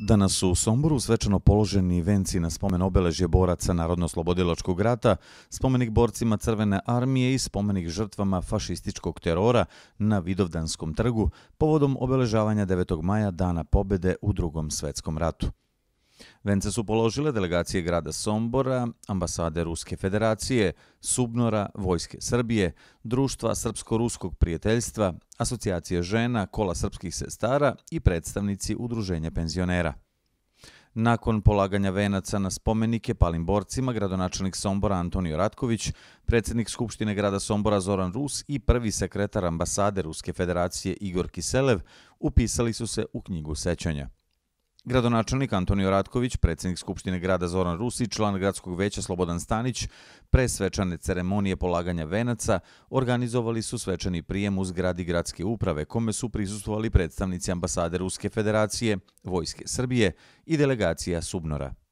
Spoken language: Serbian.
Danas su u Somboru svečano položeni venci na spomen obeležje boraca Narodno-slobodiločkog rata, spomenik borcima Crvene armije i spomenik žrtvama fašističkog terora na Vidovdanskom trgu povodom obeležavanja 9. maja Dana pobede u drugom svetskom ratu. Vence su položile delegacije grada Sombora, ambasade Ruske federacije, Subnora, Vojske Srbije, Društva Srpsko-Ruskog prijateljstva, Asocijacije žena, Kola srpskih sestara i predstavnici Udruženja penzionera. Nakon polaganja venaca na spomenike palim borcima, gradonačelnik Sombora Antonio Ratković, predsednik Skupštine grada Sombora Zoran Rus i prvi sekretar ambasade Ruske federacije Igor Kiselev upisali su se u knjigu sećanja. Gradonačelnik Antonio Ratković, predsednik Skupštine grada Zoran Rusi, član gradskog veća Slobodan Stanić, pre svečane ceremonije polaganja venaca organizovali su svečani prijem u zgradi gradske uprave, kome su prisustovali predstavnici ambasade Ruske federacije, Vojske Srbije i delegacija Subnora.